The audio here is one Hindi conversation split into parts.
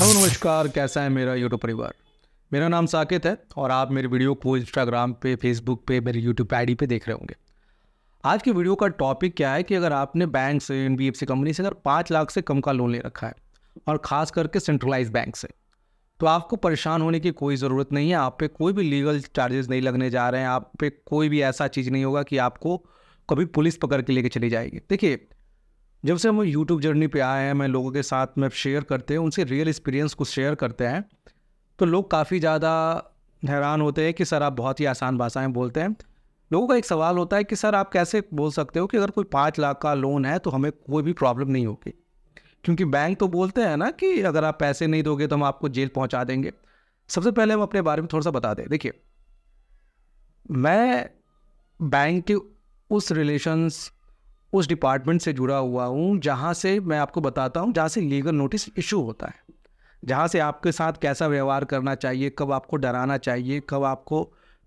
हेलो नमस्कार कैसा है मेरा यूट्यूब परिवार मेरा नाम साकेत है और आप मेरे वीडियो को इंस्टाग्राम पे फेसबुक पे मेरे यूट्यूब आई पे देख रहे होंगे आज की वीडियो का टॉपिक क्या है कि अगर आपने बैंक से एन कंपनी से अगर पाँच लाख से कम का लोन ले रखा है और ख़ास करके सेंट्रलाइज बैंक से तो आपको परेशान होने की कोई ज़रूरत नहीं है आप पे कोई भी लीगल चार्जेस नहीं लगने जा रहे हैं आप पे कोई भी ऐसा चीज़ नहीं होगा कि आपको कभी पुलिस पकड़ के लेके चली जाएगी देखिए जब से हम यूट्यूब जर्नी पे आए हैं मैं लोगों के साथ में शेयर करते हैं उनसे रियल एक्सपीरियंस को शेयर करते हैं तो लोग काफ़ी ज़्यादा हैरान होते हैं कि सर आप बहुत ही आसान भाषाएं बोलते हैं लोगों का एक सवाल होता है कि सर आप कैसे बोल सकते हो कि अगर कोई पाँच लाख का लोन है तो हमें कोई भी प्रॉब्लम नहीं होगी क्योंकि बैंक तो बोलते हैं ना कि अगर आप पैसे नहीं दोगे तो हम आपको जेल पहुँचा देंगे सबसे पहले हम अपने बारे में थोड़ा सा बता दें देखिए मैं बैंक के उस रिलेशंस उस डिपार्टमेंट से जुड़ा हुआ हूँ जहाँ से मैं आपको बताता हूँ जहाँ से लीगल नोटिस इशू होता है जहाँ से आपके साथ कैसा व्यवहार करना चाहिए कब आपको डराना चाहिए कब आपको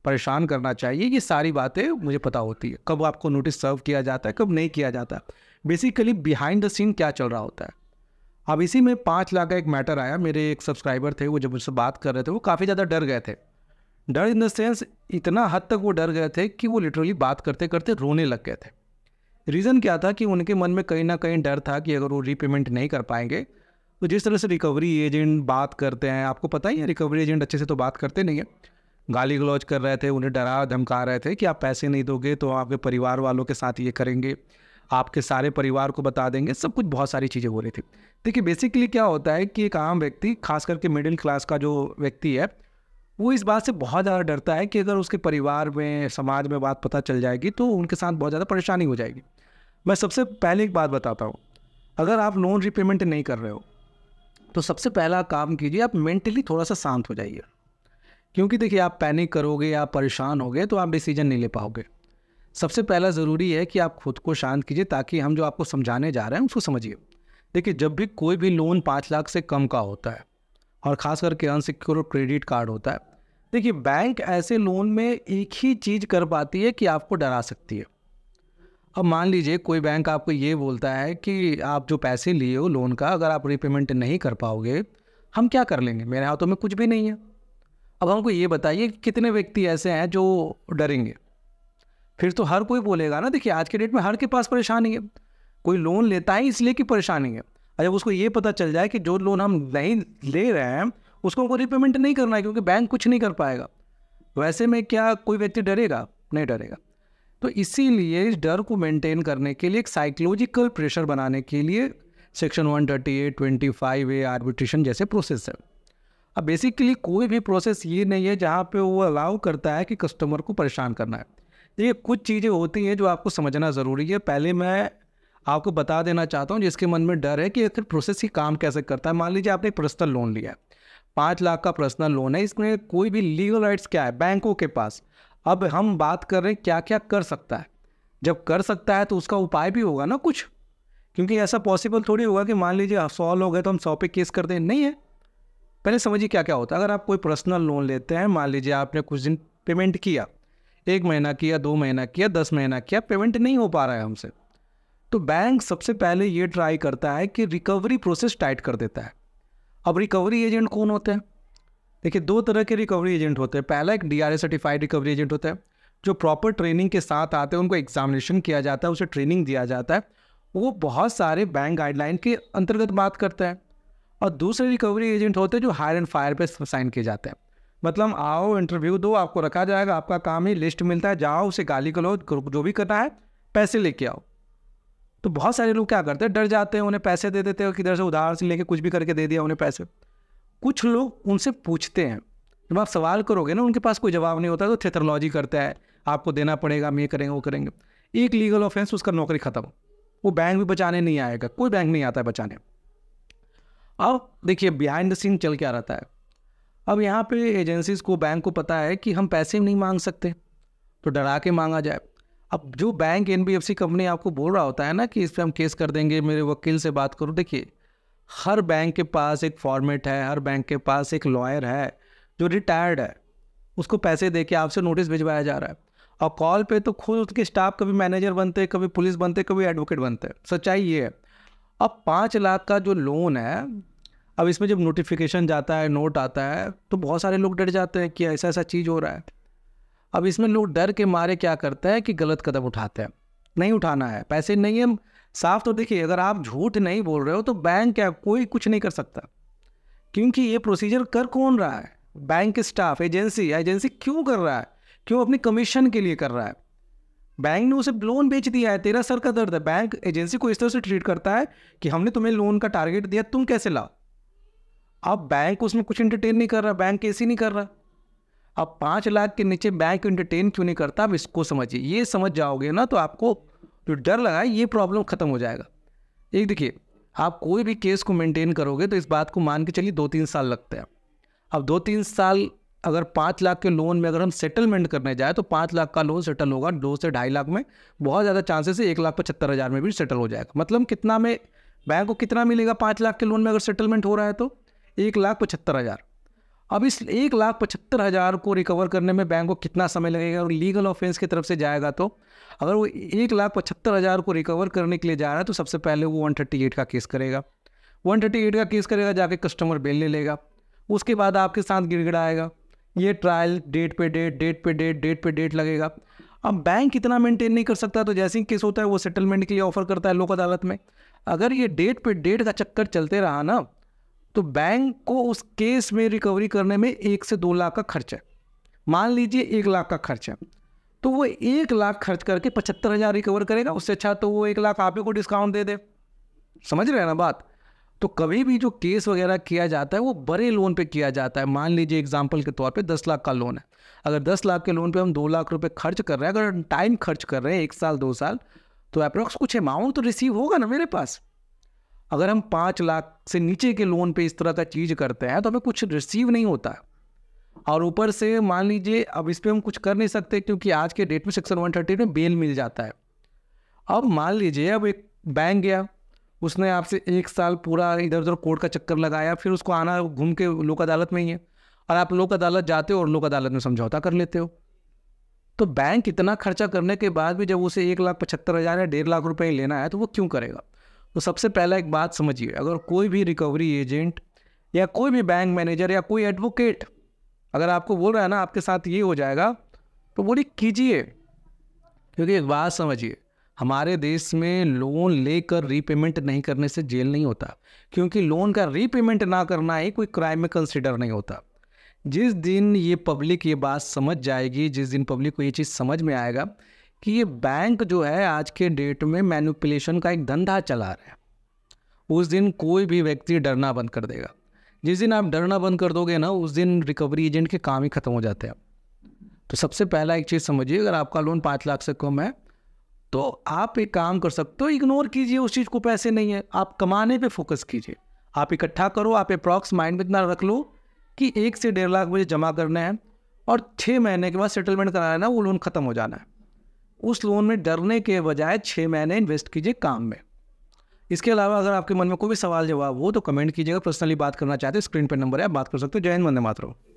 परेशान करना चाहिए ये सारी बातें मुझे पता होती है कब आपको नोटिस सर्व किया जाता है कब नहीं किया जाता बेसिकली बिहाइंड द सीन क्या चल रहा होता है अब इसी में पाँच लाख का एक मैटर आया मेरे एक सब्सक्राइबर थे वो जब मुझसे बात कर रहे थे वो काफ़ी ज़्यादा डर गए थे डर इन द सेंस इतना हद तक वो डर गए थे कि वो लिटरली बात करते करते रोने लग गए थे रीज़न क्या था कि उनके मन में कहीं ना कहीं डर था कि अगर वो रीपेमेंट नहीं कर पाएंगे तो जिस तरह से रिकवरी एजेंट बात करते हैं आपको पता ही है रिकवरी एजेंट अच्छे से तो बात करते नहीं है गाली गलौज कर रहे थे उन्हें डरा धमका रहे थे कि आप पैसे नहीं दोगे तो आपके परिवार वालों के साथ ये करेंगे आपके सारे परिवार को बता देंगे सब कुछ बहुत सारी चीज़ें हो रही थी देखिए बेसिकली क्या होता है कि एक आम व्यक्ति खास करके मिडिल क्लास का जो व्यक्ति है वो इस बात से बहुत ज़्यादा डरता है कि अगर उसके परिवार में समाज में बात पता चल जाएगी तो उनके साथ बहुत ज़्यादा परेशानी हो जाएगी मैं सबसे पहले एक बात बताता हूँ अगर आप लोन रिपेमेंट नहीं कर रहे हो तो सबसे पहला काम कीजिए आप मेंटली थोड़ा सा शांत हो जाइए क्योंकि देखिए आप पैनिक करोगे आप परेशान होगे तो आप डिसीजन नहीं ले पाओगे सबसे पहला ज़रूरी है कि आप खुद को शांत कीजिए ताकि हम जो आपको समझाने जा रहे हैं उसको समझिए देखिए जब भी कोई भी लोन पाँच लाख से कम का होता है और ख़ास करके अनसिक्योर क्रेडिट कार्ड होता है देखिए बैंक ऐसे लोन में एक ही चीज़ कर पाती है कि आपको डरा सकती है अब मान लीजिए कोई बैंक आपको ये बोलता है कि आप जो पैसे लिए हो लोन का अगर आप रिपेमेंट नहीं कर पाओगे हम क्या कर लेंगे मेरे हाथों में कुछ भी नहीं है अब हमको ये बताइए कितने व्यक्ति ऐसे हैं जो डरेंगे फिर तो हर कोई बोलेगा ना देखिए आज के डेट में हर के पास परेशानी है कोई लोन लेता है इसलिए कि परेशानी है और जब उसको ये पता चल जाए कि जो लोन हम नहीं ले रहे हैं उसको हमको रिपेमेंट नहीं करना है क्योंकि बैंक कुछ नहीं कर पाएगा वैसे तो में क्या कोई व्यक्ति डरेगा नहीं डरेगा तो इसीलिए इस डर को मेंटेन करने के लिए एक साइकोलॉजिकल प्रेशर बनाने के लिए section one thirty eight twenty five A arbitration जैसे प्रोसेस है अब बेसिकली कोई भी प्रोसेस ये नहीं है जहाँ पे वो अलाउ करता है कि कस्टमर को परेशान करना है देखिए कुछ चीज़ें होती हैं जो आपको समझना ज़रूरी है पहले मैं आपको बता देना चाहता हूँ जिसके मन में डर है कि आखिर प्रोसेस ही काम कैसे करता है मान लीजिए आपने पर्सनल लोन लिया है पाँच लाख का पर्सनल लोन है इसमें कोई भी लीगल राइट्स क्या है बैंकों के पास अब हम बात कर रहे हैं क्या क्या कर सकता है जब कर सकता है तो उसका उपाय भी होगा ना कुछ क्योंकि ऐसा पॉसिबल थोड़ी होगा कि मान लीजिए सौ लोग हैं तो हम सौ पे केस कर दें नहीं है पहले समझिए क्या क्या होता है अगर आप कोई पर्सनल लोन लेते हैं मान लीजिए आपने कुछ दिन पेमेंट किया एक महीना किया दो महीना किया दस महीना किया पेमेंट नहीं हो पा रहा है हमसे तो बैंक सबसे पहले ये ट्राई करता है कि रिकवरी प्रोसेस टाइट कर देता है अब रिकवरी एजेंट कौन होते हैं देखिए दो तरह के रिकवरी एजेंट होते हैं पहला एक डीआरए सर्टिफाइड रिकवरी एजेंट होता है जो प्रॉपर ट्रेनिंग के साथ आते हैं उनको एग्जामिनेशन किया जाता है उसे ट्रेनिंग दिया जाता है वो बहुत सारे बैंक गाइडलाइन के अंतर्गत बात करते हैं और दूसरे रिकवरी एजेंट होते हैं जो हायर एंड फायर पर साइन किए जाते हैं मतलब आओ इंटरव्यू दो आपको रखा जाएगा आपका काम ही लिस्ट मिलता है जाओ उसे गाली गलो जो भी करना है पैसे लेके आओ तो बहुत सारे लोग क्या करते हैं डर जाते हैं उन्हें पैसे दे देते हैं किधर से उधार से लेके कुछ भी करके दे दिया उन्हें पैसे कुछ लोग उनसे पूछते हैं जब आप सवाल करोगे ना उनके पास कोई जवाब नहीं होता तो थेथरोलॉजी करता है आपको देना पड़ेगा हम ये करेंगे वो करेंगे एक लीगल ऑफेंस उसका नौकरी ख़त्म वो बैंक भी बचाने नहीं आएगा कोई बैंक नहीं आता है बचाने अब देखिए बिहाइंड द सीन चल क्या रहता है अब यहाँ पे एजेंसीज को बैंक को पता है कि हम पैसे नहीं मांग सकते तो डरा के मांगा जाए अब जो बैंक एन कंपनी आपको बोल रहा होता है ना कि इस पर हम केस कर देंगे मेरे वकील से बात करूँ देखिए हर बैंक के पास एक फॉर्मेट है हर बैंक के पास एक लॉयर है जो रिटायर्ड है उसको पैसे दे के आपसे नोटिस भिजवाया जा रहा है और कॉल पे तो खुद उसके स्टाफ कभी मैनेजर बनते हैं कभी पुलिस बनते हैं कभी एडवोकेट बनते हैं सच्चाई ये है अब पाँच लाख का जो लोन है अब इसमें जब नोटिफिकेशन जाता है नोट आता है तो बहुत सारे लोग डर जाते हैं कि ऐसा ऐसा चीज़ हो रहा है अब इसमें लोग डर के मारे क्या करते हैं कि गलत कदम उठाते हैं नहीं उठाना है पैसे नहीं है साफ तो देखिए अगर आप झूठ नहीं बोल रहे हो तो बैंक क्या कोई कुछ नहीं कर सकता क्योंकि ये प्रोसीजर कर कौन रहा है बैंक स्टाफ एजेंसी एजेंसी क्यों कर रहा है क्यों अपनी कमीशन के लिए कर रहा है बैंक ने उसे लोन बेच दिया है तेरा सर का दर्द है बैंक एजेंसी को इस तरह से ट्रीट करता है कि हमने तुम्हें लोन का टारगेट दिया तुम कैसे लाओ अब बैंक उसमें कुछ इंटरटेन नहीं कर रहा बैंक कैसी नहीं कर रहा अब पाँच लाख के नीचे बैंक इंटरटेन क्यों नहीं करता आप इसको समझिए ये समझ जाओगे ना तो आपको जो डर लगा है ये प्रॉब्लम ख़त्म हो जाएगा एक देखिए आप कोई भी केस को मेंटेन करोगे तो इस बात को मान के चलिए दो तीन साल लगते हैं अब दो तीन साल अगर पाँच लाख के लोन में अगर हम सेटलमेंट करने जाए तो पाँच लाख का लोन सेटल होगा दो से ढाई लाख में बहुत ज़्यादा चांसेस है एक लाख पचहत्तर हज़ार में भी सेटल हो जाएगा मतलब कितना में बैंक को कितना मिलेगा पाँच लाख के लोन में अगर सेटलमेंट हो रहा है तो एक लाख पचहत्तर हज़ार अब इस एक लाख पचहत्तर हज़ार को रिकवर करने में बैंक को कितना समय लगेगा और लीगल ऑफेंस की तरफ से जाएगा तो अगर वो एक लाख पचहत्तर हज़ार को रिकवर करने के लिए जा रहा है तो सबसे पहले वो वन थर्टी एट का केस करेगा वन थर्टी एट का केस करेगा जाके कस्टमर बेल ले लेगा उसके बाद आपके साथ गिड़गिड़ाएगा ये ट्रायल डेट पे डेट डेट पे डेट डेट पे डेट लगेगा अब बैंक इतना मेंटेन नहीं कर सकता तो जैसे ही केस होता है वो सेटलमेंट के लिए ऑफर करता है लोक अदालत में अगर ये डेट पे डेट का चक्कर चलते रहा ना तो बैंक को उस केस में रिकवरी करने में एक से दो लाख का खर्च है मान लीजिए एक लाख का खर्च है तो वो एक लाख खर्च करके पचहत्तर हज़ार रिकवर करेगा उससे अच्छा तो वो एक लाख आप ही को डिस्काउंट दे दे समझ रहे हैं ना बात तो कभी भी जो केस वगैरह किया जाता है वो बड़े लोन पे किया जाता है मान लीजिए एग्जाम्पल के तौर पे दस लाख का लोन है अगर दस लाख के लोन पे हम दो लाख रुपए खर्च कर रहे हैं अगर टाइम खर्च कर रहे हैं एक साल दो साल तो अप्रोक्स कुछ अमाउंट तो रिसीव होगा ना मेरे पास अगर हम पाँच लाख से नीचे के लोन पे इस तरह का चीज़ करते हैं तो हमें कुछ रिसीव नहीं होता है और ऊपर से मान लीजिए अब इस पर हम कुछ कर नहीं सकते क्योंकि आज के डेट में सेक्शन वन थर्टी में बेल मिल जाता है अब मान लीजिए अब एक बैंक गया उसने आपसे एक साल पूरा इधर उधर कोर्ट का चक्कर लगाया फिर उसको आना घूम के लोक अदालत में ही है और आप लोक अदालत जाते हो और लोक अदालत में समझौता कर लेते हो तो बैंक इतना खर्चा करने के बाद भी जब उसे एक लाख पचहत्तर हज़ार या डेढ़ लाख रुपये लेना है तो वो क्यों करेगा तो सबसे पहला एक बात समझिए अगर कोई भी रिकवरी एजेंट या कोई भी बैंक मैनेजर या कोई एडवोकेट अगर आपको बोल रहा है ना आपके साथ ये हो जाएगा तो बोलिए कीजिए क्योंकि एक बात समझिए हमारे देश में लोन लेकर रीपेमेंट नहीं करने से जेल नहीं होता क्योंकि लोन का रीपेमेंट ना करना ही कोई क्राइम में कंसिडर नहीं होता जिस दिन ये पब्लिक ये बात समझ जाएगी जिस दिन पब्लिक को ये चीज़ समझ में आएगा कि ये बैंक जो है आज के डेट में मैनुपलेशन का एक धंधा चला रहा है उस दिन कोई भी व्यक्ति डरना बंद कर देगा जिस दिन आप डरना बंद कर दोगे ना उस दिन रिकवरी एजेंट के काम ही ख़त्म हो जाते हैं तो सबसे पहला एक चीज़ समझिए अगर आपका लोन पाँच लाख से कम है तो आप एक काम कर सकते हो इग्नोर कीजिए उस चीज़ को पैसे नहीं है आप कमाने पे फोकस कीजिए आप इकट्ठा करो आप अप्रॉक्स माइंड में इतना रख लो कि एक से डेढ़ लाख मुझे जमा करना है और छः महीने के बाद सेटलमेंट कराना है ना वो लोन ख़त्म हो जाना है उस लोन में डरने के बजाय छः महीने इन्वेस्ट कीजिए काम में इसके अलावा अगर आपके मन में कोई भी सवाल जवाब हो तो कमेंट कीजिएगा पर्सनली बात करना चाहते हैं स्क्रीन पर नंबर है आप बात कर सकते हो जय हिंद वंदे मातरम